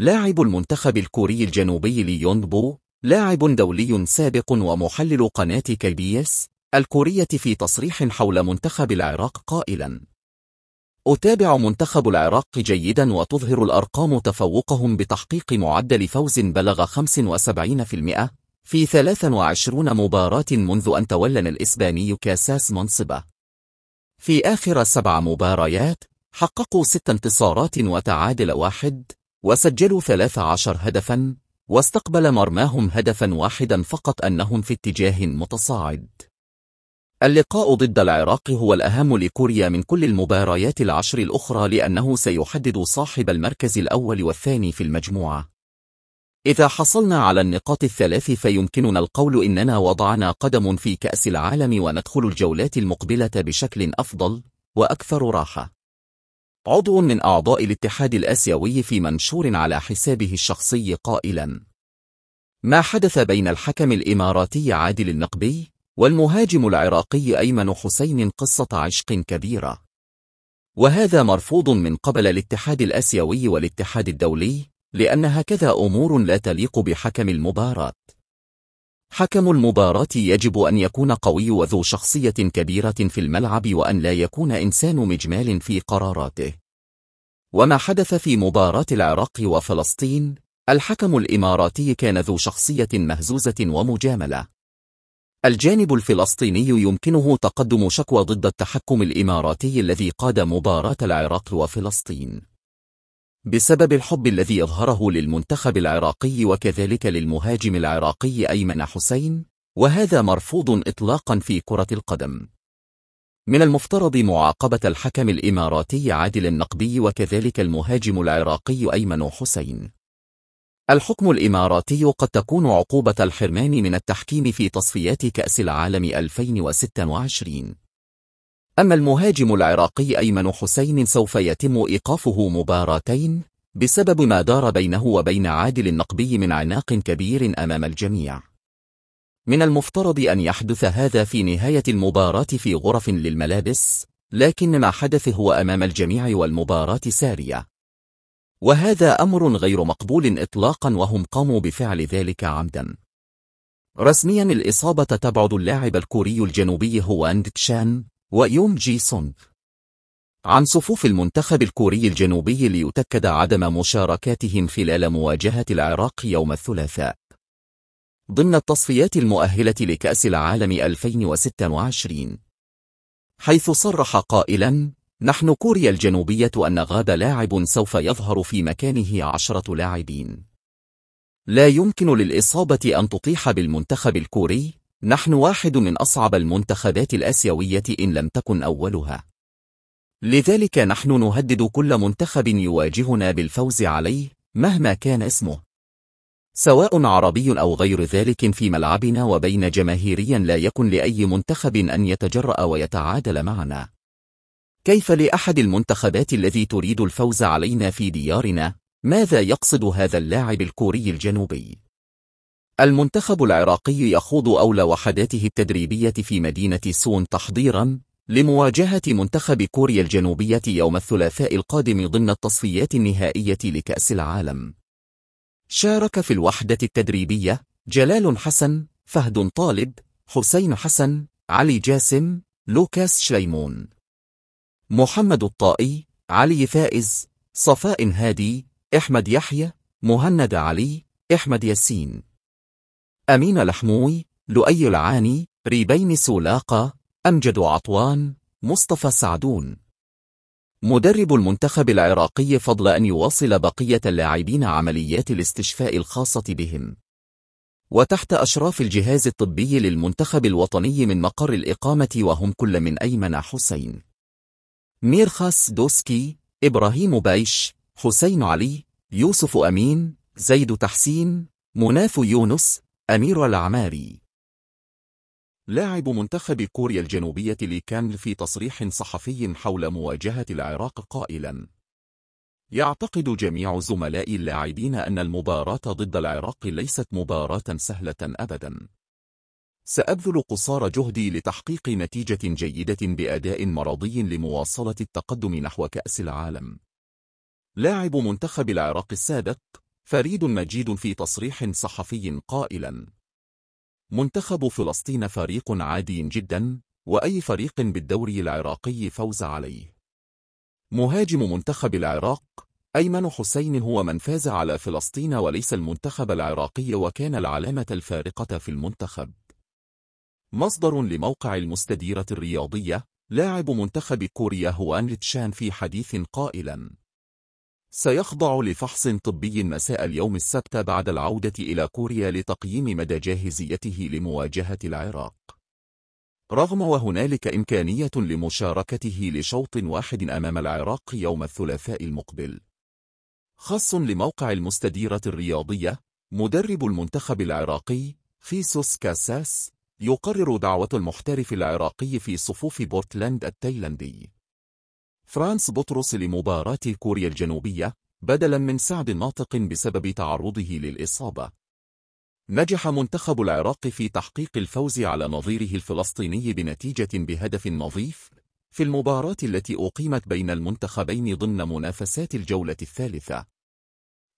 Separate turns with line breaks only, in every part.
لاعب المنتخب الكوري الجنوبي ليون بو لاعب دولي سابق ومحلل قناة كي بي اس الكورية في تصريح حول منتخب العراق قائلا أتابع منتخب العراق جيدا وتظهر الأرقام تفوقهم بتحقيق معدل فوز بلغ 75% في 23 مباراة منذ أن تولى الإسباني كاساس منصبه في آخر سبع مباريات حققوا ست انتصارات وتعادل واحد وسجلوا 13 هدفا واستقبل مرماهم هدفا واحدا فقط أنهم في اتجاه متصاعد اللقاء ضد العراق هو الأهم لكوريا من كل المباريات العشر الأخرى لأنه سيحدد صاحب المركز الأول والثاني في المجموعة إذا حصلنا على النقاط الثلاث فيمكننا القول إننا وضعنا قدم في كأس العالم وندخل الجولات المقبلة بشكل أفضل وأكثر راحة عضو من أعضاء الاتحاد الآسيوي في منشور على حسابه الشخصي قائلا ما حدث بين الحكم الإماراتي عادل النقبي والمهاجم العراقي أيمن حسين قصة عشق كبيرة وهذا مرفوض من قبل الاتحاد الآسيوي والاتحاد الدولي لأن هكذا أمور لا تليق بحكم المباراة حكم المباراة يجب أن يكون قوي وذو شخصية كبيرة في الملعب وأن لا يكون إنسان مجمال في قراراته وما حدث في مباراة العراق وفلسطين الحكم الإماراتي كان ذو شخصية مهزوزة ومجاملة الجانب الفلسطيني يمكنه تقدم شكوى ضد التحكم الإماراتي الذي قاد مباراة العراق وفلسطين بسبب الحب الذي أظهره للمنتخب العراقي وكذلك للمهاجم العراقي أيمن حسين وهذا مرفوض إطلاقا في كرة القدم من المفترض معاقبة الحكم الإماراتي عادل النقبي وكذلك المهاجم العراقي أيمن حسين الحكم الإماراتي قد تكون عقوبة الحرمان من التحكيم في تصفيات كأس العالم 2026 أما المهاجم العراقي أيمن حسين سوف يتم إيقافه مباراتين بسبب ما دار بينه وبين عادل النقبي من عناق كبير أمام الجميع من المفترض أن يحدث هذا في نهاية المباراة في غرف للملابس لكن ما حدث هو أمام الجميع والمباراة سارية وهذا أمر غير مقبول إطلاقا وهم قاموا بفعل ذلك عمدا رسميا الإصابة تبعد اللاعب الكوري الجنوبي هو تشان ويوم جي سونغ عن صفوف المنتخب الكوري الجنوبي ليتأكد عدم مشاركاتهم خلال مواجهة العراق يوم الثلاثاء ضمن التصفيات المؤهلة لكأس العالم 2026 حيث صرح قائلا نحن كوريا الجنوبية أن غاد لاعب سوف يظهر في مكانه عشرة لاعبين لا يمكن للإصابة أن تطيح بالمنتخب الكوري نحن واحد من أصعب المنتخبات الآسيوية إن لم تكن أولها لذلك نحن نهدد كل منتخب يواجهنا بالفوز عليه مهما كان اسمه سواء عربي أو غير ذلك في ملعبنا وبين جماهيريا لا يكن لأي منتخب أن يتجرأ ويتعادل معنا كيف لأحد المنتخبات الذي تريد الفوز علينا في ديارنا ماذا يقصد هذا اللاعب الكوري الجنوبي؟ المنتخب العراقي يخوض أولى وحداته التدريبية في مدينة سون تحضيرا لمواجهة منتخب كوريا الجنوبية يوم الثلاثاء القادم ضمن التصفيات النهائية لكأس العالم شارك في الوحدة التدريبية جلال حسن، فهد طالب، حسين حسن، علي جاسم، لوكاس شليمون محمد الطائي، علي فائز، صفاء هادي، احمد يحيى، مهند علي، احمد ياسين أمين لحموي لؤي العاني ريبين سولاقة أمجد عطوان مصطفى سعدون مدرب المنتخب العراقي فضل أن يواصل بقية اللاعبين عمليات الاستشفاء الخاصة بهم وتحت أشراف الجهاز الطبي للمنتخب الوطني من مقر الإقامة وهم كل من أيمن حسين ميرخاس دوسكي إبراهيم بايش حسين علي يوسف أمين زيد تحسين مناف يونس أمير العماري لاعب منتخب كوريا الجنوبية لي كان في تصريح صحفي حول مواجهة العراق قائلا يعتقد جميع زملائي اللاعبين أن المباراة ضد العراق ليست مباراة سهلة أبدا سأبذل قصار جهدي لتحقيق نتيجة جيدة بأداء مرضي لمواصلة التقدم نحو كأس العالم لاعب منتخب العراق السابق فريد مجيد في تصريح صحفي قائلا منتخب فلسطين فريق عادي جدا وأي فريق بالدوري العراقي فوز عليه مهاجم منتخب العراق أيمن حسين هو من فاز على فلسطين وليس المنتخب العراقي وكان العلامة الفارقة في المنتخب مصدر لموقع المستديرة الرياضية لاعب منتخب كوريا هو تشان في حديث قائلا سيخضع لفحص طبي مساء اليوم السبت بعد العودة إلى كوريا لتقييم مدى جاهزيته لمواجهة العراق رغم وهنالك إمكانية لمشاركته لشوط واحد أمام العراق يوم الثلاثاء المقبل خاص لموقع المستديرة الرياضية مدرب المنتخب العراقي فيسوس كاساس يقرر دعوة المحترف العراقي في صفوف بورتلاند التايلاندي فرانس بطرس لمباراة كوريا الجنوبية بدلا من سعد ناطق بسبب تعرضه للإصابة نجح منتخب العراق في تحقيق الفوز على نظيره الفلسطيني بنتيجة بهدف نظيف في المباراة التي أقيمت بين المنتخبين ضمن منافسات الجولة الثالثة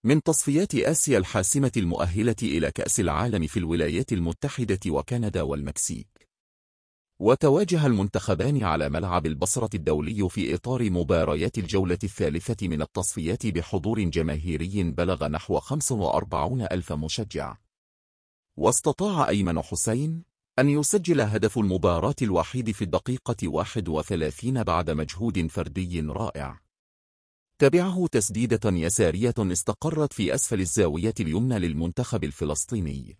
من تصفيات آسيا الحاسمة المؤهلة إلى كأس العالم في الولايات المتحدة وكندا والمكسيك وتواجه المنتخبان على ملعب البصرة الدولي في إطار مباريات الجولة الثالثة من التصفيات بحضور جماهيري بلغ نحو 45 ألف مشجع واستطاع أيمن حسين أن يسجل هدف المباراة الوحيد في الدقيقة 31 بعد مجهود فردي رائع تبعه تسديدة يسارية استقرت في أسفل الزاوية اليمنى للمنتخب الفلسطيني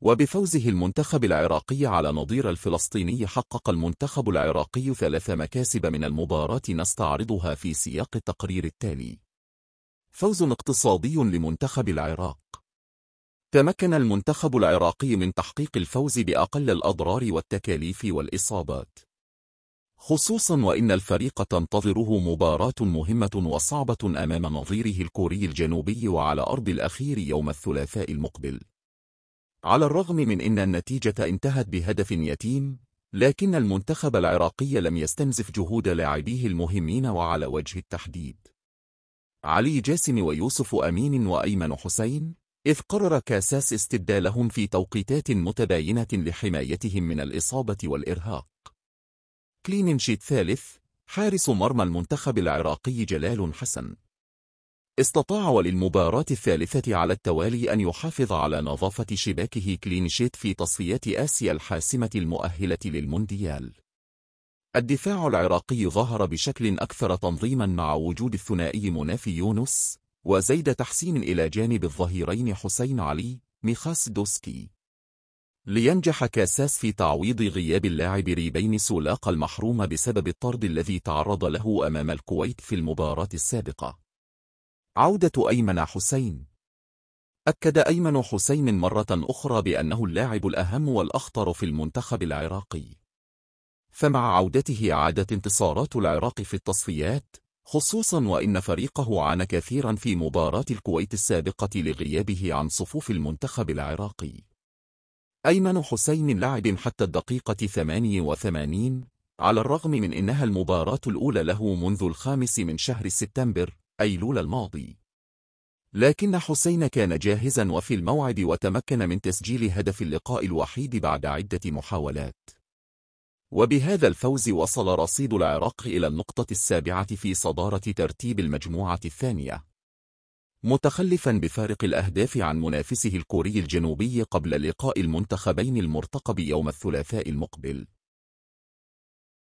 وبفوزه المنتخب العراقي على نظير الفلسطيني حقق المنتخب العراقي ثلاث مكاسب من المباراة نستعرضها في سياق التقرير التالي فوز اقتصادي لمنتخب العراق تمكن المنتخب العراقي من تحقيق الفوز بأقل الأضرار والتكاليف والإصابات خصوصا وإن الفريق تنتظره مباراة مهمة وصعبة أمام نظيره الكوري الجنوبي وعلى أرض الأخير يوم الثلاثاء المقبل على الرغم من أن النتيجة انتهت بهدف يتيم لكن المنتخب العراقي لم يستنزف جهود لاعبيه المهمين وعلى وجه التحديد علي جاسم ويوسف أمين وأيمن حسين إذ قرر كاساس استبدالهم في توقيتات متباينة لحمايتهم من الإصابة والإرهاق كلين ثالث حارس مرمى المنتخب العراقي جلال حسن استطاع وللمباراة الثالثة على التوالي أن يحافظ على نظافة شباكه كلينشيت في تصفيات آسيا الحاسمة المؤهلة للمونديال الدفاع العراقي ظهر بشكل أكثر تنظيما مع وجود الثنائي منافي يونس وزيد تحسين إلى جانب الظهيرين حسين علي ميخاس دوسكي لينجح كاساس في تعويض غياب اللاعب ريبين سولاق المحروم بسبب الطرد الذي تعرض له أمام الكويت في المباراة السابقة عودة أيمن حسين أكد أيمن حسين مرة أخرى بأنه اللاعب الأهم والأخطر في المنتخب العراقي فمع عودته عادت انتصارات العراق في التصفيات خصوصا وإن فريقه عانى كثيرا في مباراة الكويت السابقة لغيابه عن صفوف المنتخب العراقي أيمن حسين لعب حتى الدقيقة 88 على الرغم من إنها المباراة الأولى له منذ الخامس من شهر سبتمبر أيلول الماضي لكن حسين كان جاهزا وفي الموعد وتمكن من تسجيل هدف اللقاء الوحيد بعد عدة محاولات وبهذا الفوز وصل رصيد العراق إلى النقطة السابعة في صدارة ترتيب المجموعة الثانية متخلفا بفارق الأهداف عن منافسه الكوري الجنوبي قبل لقاء المنتخبين المرتقب يوم الثلاثاء المقبل